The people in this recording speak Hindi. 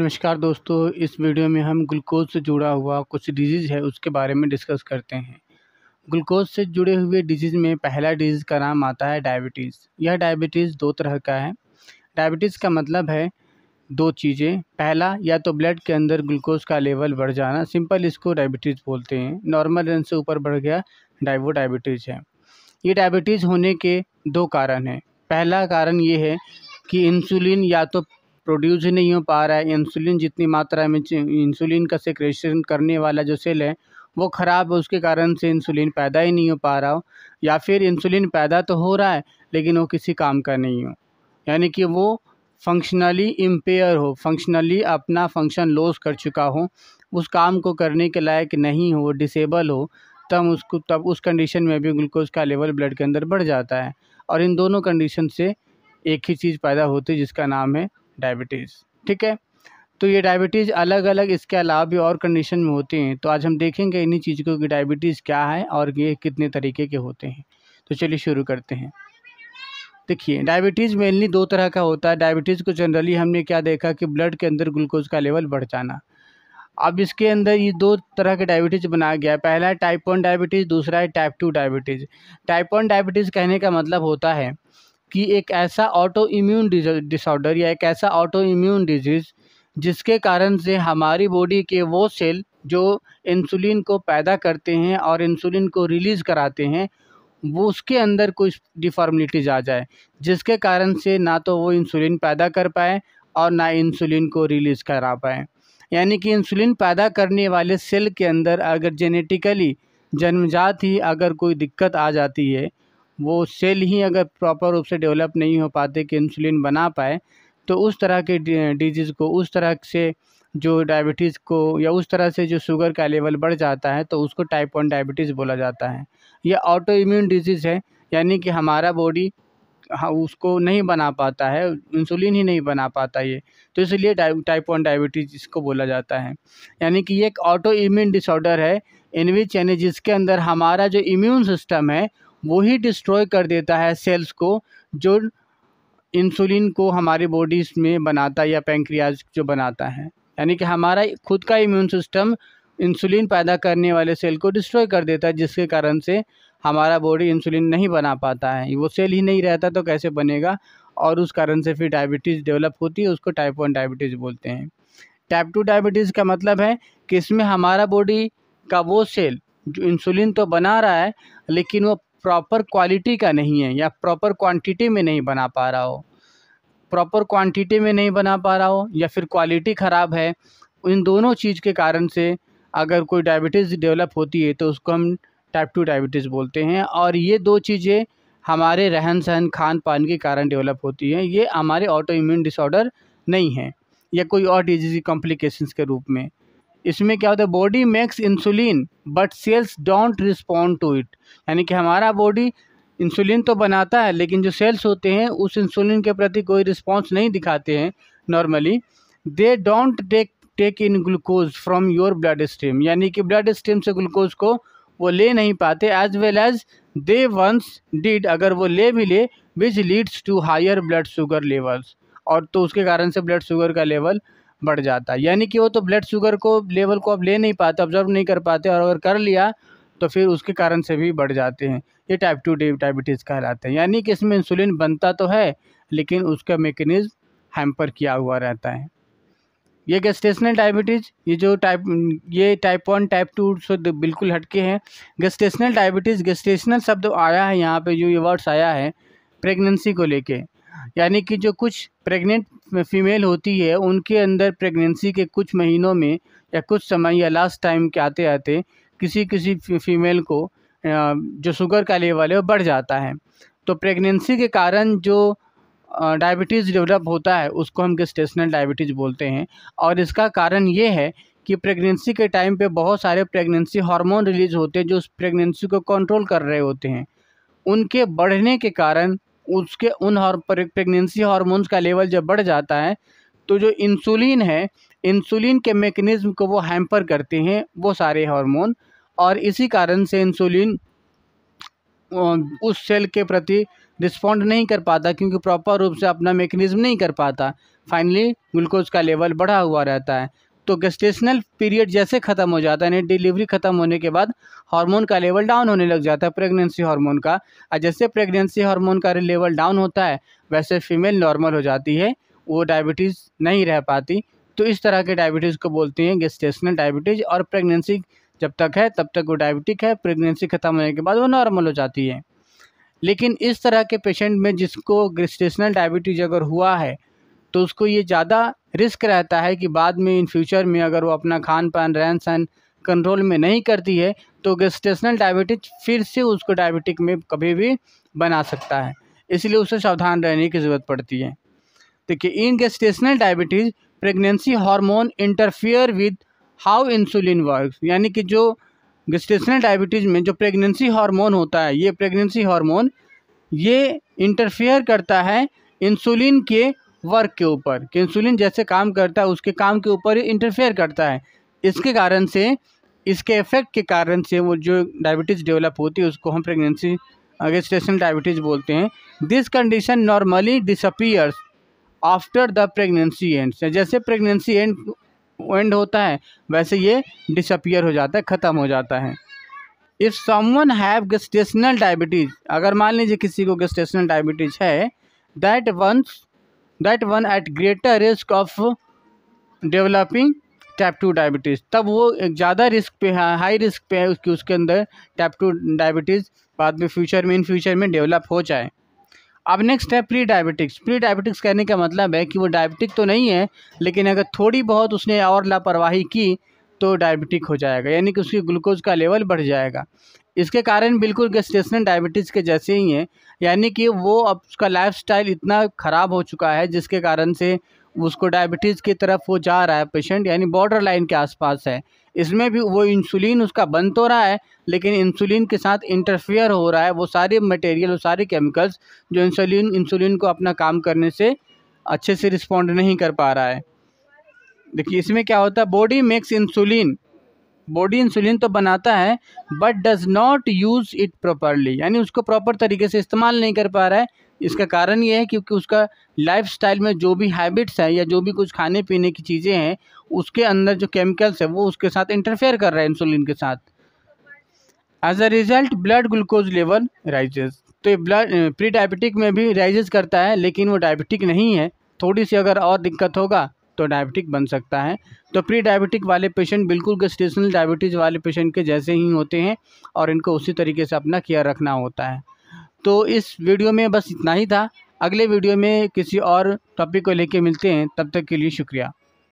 नमस्कार दोस्तों इस वीडियो में हम ग्लूकोज से जुड़ा हुआ कुछ डिजीज़ है उसके बारे में डिस्कस करते हैं ग्लूकोज से जुड़े हुए डिजीज़ में पहला डिजीज़ का नाम आता है डायबिटीज़ यह डायबिटीज़ दो तरह का है डायबिटीज़ का मतलब है दो चीज़ें पहला या तो ब्लड के अंदर ग्लूकोज का लेवल बढ़ जाना सिंपल इसको डायबिटीज़ बोलते हैं नॉर्मल रन से ऊपर बढ़ गया डाइवो डायबिटीज़ है ये डायबिटीज़ होने के दो कारण हैं पहला कारण ये है कि इंसुलिन या तो प्रोड्यूस ही नहीं हो पा रहा है इंसुलिन जितनी मात्रा में इंसुलिन का सेक्रेशन करने वाला जो सेल है वो ख़राब है उसके कारण से इंसुलिन पैदा ही नहीं हो पा रहा हो या फिर इंसुलिन पैदा तो हो रहा है लेकिन वो किसी काम का नहीं हो यानी कि वो फंक्शनली इम्पेयर हो फंक्शनली अपना फंक्शन लॉस कर चुका हो उस काम को करने के लायक नहीं हो डिसेबल हो तब उसको तब उस कंडीशन में भी ग्लूकोज का लेवल ब्लड के अंदर बढ़ जाता है और इन दोनों कंडीशन से एक ही चीज़ पैदा होती है जिसका नाम है डायबिटीज़ ठीक है तो ये डायबिटीज़ अलग अलग इसके अलावा भी और कंडीशन में होते हैं तो आज हम देखेंगे इन्हीं चीज़ों की डायबिटीज़ क्या है और ये कितने तरीके के होते हैं तो चलिए शुरू करते हैं देखिए डायबिटीज़ मेनली दो तरह का होता है डायबिटीज़ को जनरली हमने क्या देखा कि ब्लड के अंदर ग्लूकोज का लेवल बढ़ जाना अब इसके अंदर ये दो तरह के डायबिटीज़ बनाया गया है पहला है टाइप वन डायबिटीज़ दूसरा है type two diabetes type one diabetes कहने का मतलब होता है कि एक ऐसा ऑटो इम्यून डिसऑर्डर या एक ऐसा ऑटो इम्यून डिजीज़ जिसके कारण से हमारी बॉडी के वो सेल जो इंसुलिन को पैदा करते हैं और इंसुलिन को रिलीज़ कराते हैं वो उसके अंदर कुछ डिफॉर्मिलिटीज आ जाए जिसके कारण से ना तो वो इंसुलिन पैदा कर पाए और ना इंसुलिन को रिलीज़ करा पाए यानी कि इंसुलिन पैदा करने वाले सेल के अंदर अगर जेनेटिकली जन्मजात ही अगर कोई दिक्कत आ जाती है वो सेल ही अगर प्रॉपर रूप से डेवलप नहीं हो पाते कि इंसुलिन बना पाए तो उस तरह के डिजीज़ को उस तरह से जो डायबिटीज़ को या उस तरह से जो शुगर का लेवल बढ़ जाता है तो उसको टाइप वन डायबिटीज़ बोला जाता है यह ऑटो इम्यून डिजीज़ है यानी कि हमारा बॉडी हाँ उसको नहीं बना पाता है इंसुलिन ही नहीं बना पाता ये तो इसलिए टाइप वन डायबिटीज़ इसको बोला जाता है यानी कि ये एक ऑटो इम्यून डिसऑर्डर है इन विच यानी जिसके अंदर हमारा जो इम्यून सिस्टम है वही डिस्ट्रॉय कर देता है सेल्स को जो इंसुलिन को हमारे बॉडीज़ में बनाता है या पेंक्रियाज जो बनाता है यानी कि हमारा खुद का इम्यून सिस्टम इंसुलिन पैदा करने वाले सेल को डिस्ट्रॉय कर देता है जिसके कारण से हमारा बॉडी इंसुलिन नहीं बना पाता है वो सेल ही नहीं रहता तो कैसे बनेगा और उस कारण से फिर डायबिटीज़ डेवलप होती है उसको टाइप वन डायबिटीज़ बोलते हैं टाइप टू डायबिटीज़ का मतलब है कि इसमें हमारा बॉडी का वो सेल जो इंसुलिन तो बना रहा है लेकिन वो प्रॉपर क्वालिटी का नहीं है या प्रॉपर क्वांटिटी में नहीं बना पा रहा हो प्रॉपर क्वांटिटी में नहीं बना पा रहा हो या फिर क्वालिटी ख़राब है इन दोनों चीज़ के कारण से अगर कोई डायबिटीज़ डेवलप होती है तो उसको हम टाइप टू डायबिटीज़ बोलते हैं और ये दो चीज़ें हमारे रहन सहन खान पान के कारण डेवलप होती हैं ये हमारे ऑटो इम्यून डिसऑर्डर नहीं है या कोई और डिजीज़ कॉम्प्लिकेशंस के रूप में इसमें क्या होता है body makes insulin but cells don't respond to it यानी कि हमारा बॉडी इंसुलिन तो बनाता है लेकिन जो सेल्स होते हैं उस इंसुलिन के प्रति कोई रिस्पॉन्स नहीं दिखाते हैं normally they don't take take in glucose from your blood stream यानी कि ब्लड स्ट्रीम से ग्लूकोज को वो ले नहीं पाते as well as they once did अगर वो ले भी ले which leads to higher blood sugar levels और तो उसके कारण से ब्लड शुगर का लेवल बढ़ जाता है यानी कि वो तो ब्लड शुगर को लेवल को अब ले नहीं पाते ऑब्जर्व नहीं कर पाते और अगर कर लिया तो फिर उसके कारण से भी बढ़ जाते हैं ये टाइप टू डायबिटीज़ कहलाते हैं यानी कि इसमें इंसुलिन बनता तो है लेकिन उसका मेकनिज़ हैम्पर किया हुआ रहता है ये गेस्टेशनल डायबिटीज़ ये जो टाइप ये टाइप वन टाइप टू से बिल्कुल हटके हैं गेस्टेशनल डायबिटीज़ गेस्टेशनल शब्द आया है यहाँ पे जो ये वर्ड्स आया है प्रेगनेंसी को लेके यानी कि जो कुछ प्रेग्नेंट फीमेल होती है उनके अंदर प्रेगनेंसी के कुछ महीनों में या कुछ समय या लास्ट टाइम के आते आते किसी किसी फीमेल को जो शुगर का लेवल है वो बढ़ जाता है तो प्रेगनेंसी के कारण जो डायबिटीज़ डेवलप होता है उसको हम गेस्टेशनल डायबिटीज़ बोलते हैं और इसका कारण ये है कि प्रेगनेंसी के टाइम पे बहुत सारे प्रेगनेंसी हार्मोन रिलीज़ होते हैं जो उस प्रेगनेंसी को कंट्रोल कर रहे होते हैं उनके बढ़ने के कारण उसके उन प्रेगनेंसी हार्मोन्स का लेवल जब बढ़ जाता है तो जो इंसुलिन है इंसुलिन के मेकनिज़्म को वो हैम्पर करते हैं वो सारे हार्मोन और इसी कारण से इंसुलिन उस सेल के प्रति रिस्पॉन्ड नहीं कर पाता क्योंकि प्रॉपर रूप से अपना मेकनिज़्म नहीं कर पाता फाइनली ग्लूकोज का लेवल बढ़ा हुआ रहता है तो गेस्टेशनल पीरियड जैसे ख़त्म हो जाता है यानी डिलीवरी ख़त्म होने के बाद हार्मोन का लेवल डाउन होने लग जाता है प्रेगनेंसी हार्मोन का और जैसे प्रेगनेंसी हार्मोन का लेवल डाउन होता है वैसे फीमेल नॉर्मल हो जाती है वो डायबिटीज़ नहीं रह पाती तो इस तरह के डायबिटीज़ को बोलते हैं गेस्टेशनल डायबिटीज़ और प्रेगनेंसी जब तक है तब तक वो डायबिटिक है प्रेगनेंसी ख़त्म होने के बाद वो नॉर्मल हो जाती है लेकिन इस तरह के पेशेंट में जिसको ग्रेस्टेशनल डायबिटीज़ अगर हुआ है तो उसको ये ज़्यादा रिस्क रहता है कि बाद में इन फ्यूचर में अगर वो अपना खान पान रहन सहन कंट्रोल में नहीं करती है तो गेस्टेशनल डायबिटिक फिर से उसको डायबिटिक में कभी भी बना सकता है इसलिए उसे सावधान रहने की ज़रूरत पड़ती है देखिए in gestational diabetes pregnancy hormone interfere with how insulin work यानी कि जो गेस्टेशनल डायबिटीज़ में जो प्रेगनेंसी हार्मोन होता है ये प्रेगनेंसी हार्मोन ये इंटरफियर करता है इंसुलिन के वर्क के ऊपर कि इंसुलिन जैसे काम करता है उसके काम के ऊपर ही इंटरफेयर करता है इसके कारण से इसके इफ़ेक्ट के कारण से वो जो डायबिटीज़ डेवलप होती है उसको हम प्रेगनेंसी अगेस्टेशन डायबिटीज़ बोलते हैं this condition normally disappears after the pregnancy end जैसे प्रेगनेंसी एंड एंड होता है वैसे ये डिसअपियर हो जाता है ख़त्म हो जाता है if someone have gestational diabetes अगर मान लीजिए किसी को गेस्टेशनल डायबिटीज़ है that once that one at greater risk of developing type two diabetes तब वो ज़्यादा रिस्क पे है हाई रिस्क पे है उसके उसके अंदर टाइप टू डायबिटीज़ बाद में फ्यूचर में इन फ्यूचर में डेवलप हो जाए अब नेक्स्ट है प्री डायबिटिक्स प्री डायबिटिक्स कहने का मतलब है कि वो डायबिटिक तो नहीं है लेकिन अगर थोड़ी बहुत उसने और लापरवाही की तो डायबिटिक हो जाएगा यानी कि उसकी ग्लूकोज का लेवल बढ़ जाएगा इसके कारण बिल्कुल गेस्टेशनल डायबिटीज़ के जैसे ही हैं यानी कि वो अब उसका लाइफ इतना ख़राब हो चुका है जिसके कारण से उसको डायबिटीज़ की तरफ वो जा रहा है पेशेंट यानी बॉर्डर लाइन के आसपास है इसमें भी वो इंसुलिन उसका बंद तो रहा है लेकिन इंसुलिन के साथ इंटरफेयर हो रहा है वो सारे मटेरियल वो सारे केमिकल्स जो इंसुलिन इंसुलिन को अपना काम करने से अच्छे से रिस्पॉन्ड नहीं कर पा रहा है देखिए इसमें क्या होता है body makes insulin body insulin तो बनाता है but does not use it properly यानी उसको प्रॉपर तरीके से इस्तेमाल नहीं कर पा रहा है इसका कारण ये है क्योंकि उसका लाइफस्टाइल में जो भी हैबिट्स है या जो भी कुछ खाने पीने की चीज़ें हैं उसके अंदर जो केमिकल्स है वो उसके साथ इंटरफेयर कर रहा है इंसुलिन के साथ as a result blood glucose level rises तो ये ब्लड प्री डायबिटिक में भी राइजेस करता है लेकिन वो डायबिटिक नहीं है थोड़ी सी अगर और दिक्कत होगा तो डायबिटिक बन सकता है तो प्री डायबिटिक वाले पेशेंट बिल्कुल गेस्टेशनल डायबिटीज़ वाले पेशेंट के जैसे ही होते हैं और इनको उसी तरीके से अपना केयर रखना होता है तो इस वीडियो में बस इतना ही था अगले वीडियो में किसी और टॉपिक को लेके मिलते हैं तब तक के लिए शुक्रिया